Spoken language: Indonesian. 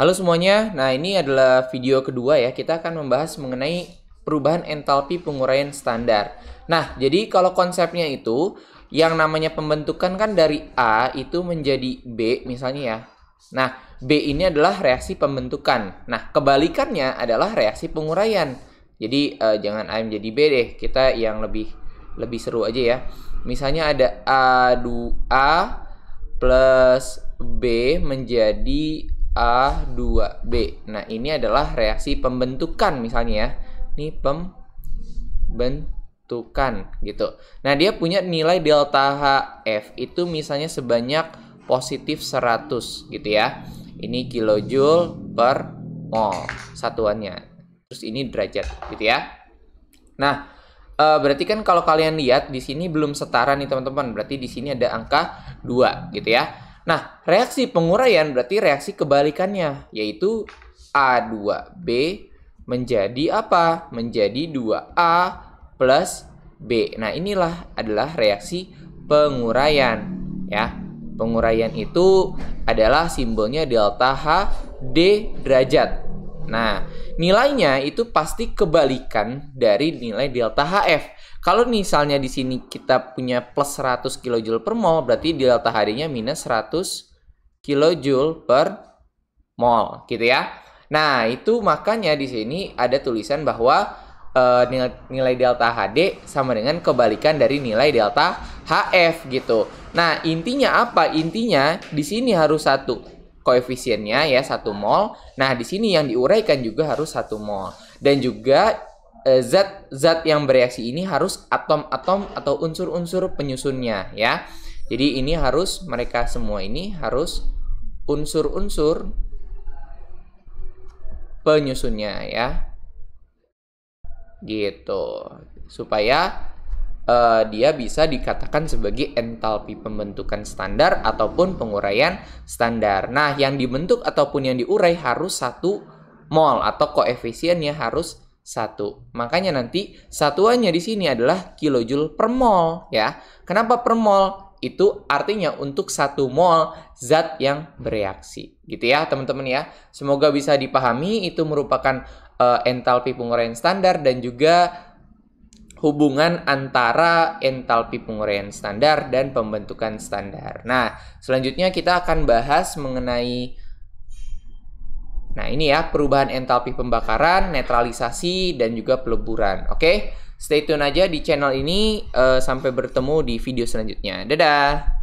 Halo semuanya, nah ini adalah video kedua ya, kita akan membahas mengenai perubahan entalpi penguraian standar. Nah, jadi kalau konsepnya itu, yang namanya pembentukan kan dari A itu menjadi B misalnya ya. Nah, B ini adalah reaksi pembentukan. Nah, kebalikannya adalah reaksi penguraian. Jadi eh, jangan A menjadi B deh, kita yang lebih lebih seru aja ya. Misalnya ada A, dua A plus B menjadi A 2B. Nah, ini adalah reaksi pembentukan misalnya ya. Ini pembentukan gitu. Nah, dia punya nilai delta HF itu misalnya sebanyak positif 100 gitu ya. Ini kilojoule per mol satuannya. Terus ini derajat gitu ya. Nah, e, berarti kan kalau kalian lihat di sini belum setara nih teman-teman. Berarti di sini ada angka 2 gitu ya. Nah, reaksi penguraian berarti reaksi kebalikannya, yaitu A2B menjadi apa? Menjadi 2A plus B. Nah, inilah adalah reaksi penguraian, ya. Penguraian itu adalah simbolnya delta H D derajat Nah, nilainya itu pasti kebalikan dari nilai delta HF. Kalau misalnya di sini kita punya plus 100 kJ per mol, berarti delta HD-nya minus 100 kJ per mol, gitu ya. Nah, itu makanya di sini ada tulisan bahwa uh, eh, nilai, nilai delta HD sama dengan kebalikan dari nilai delta HF gitu. Nah, intinya apa? Intinya di sini harus satu koefisiennya ya satu mol. Nah, di sini yang diuraikan juga harus satu mol. Dan juga zat-zat eh, yang bereaksi ini harus atom-atom atau unsur-unsur penyusunnya ya. Jadi ini harus mereka semua ini harus unsur-unsur penyusunnya ya. Gitu. Supaya uh, dia bisa dikatakan sebagai entalpi pembentukan standar ataupun penguraian standar. Nah, yang dibentuk ataupun yang diurai harus satu mol atau koefisiennya harus satu. Makanya nanti satuannya di sini adalah kilojoule per mol ya. Kenapa per mol? Itu artinya untuk satu mol zat yang bereaksi. Gitu ya teman-teman ya. Semoga bisa dipahami itu merupakan eh, entalpi penguraian standar dan juga hubungan antara entalpi penguraian standar dan pembentukan standar. Nah, selanjutnya kita akan bahas mengenai Nah, ini ya perubahan entalpi pembakaran, netralisasi dan juga peleburan. Oke? Stay tune aja di channel ini uh, sampai bertemu di video selanjutnya. Dadah.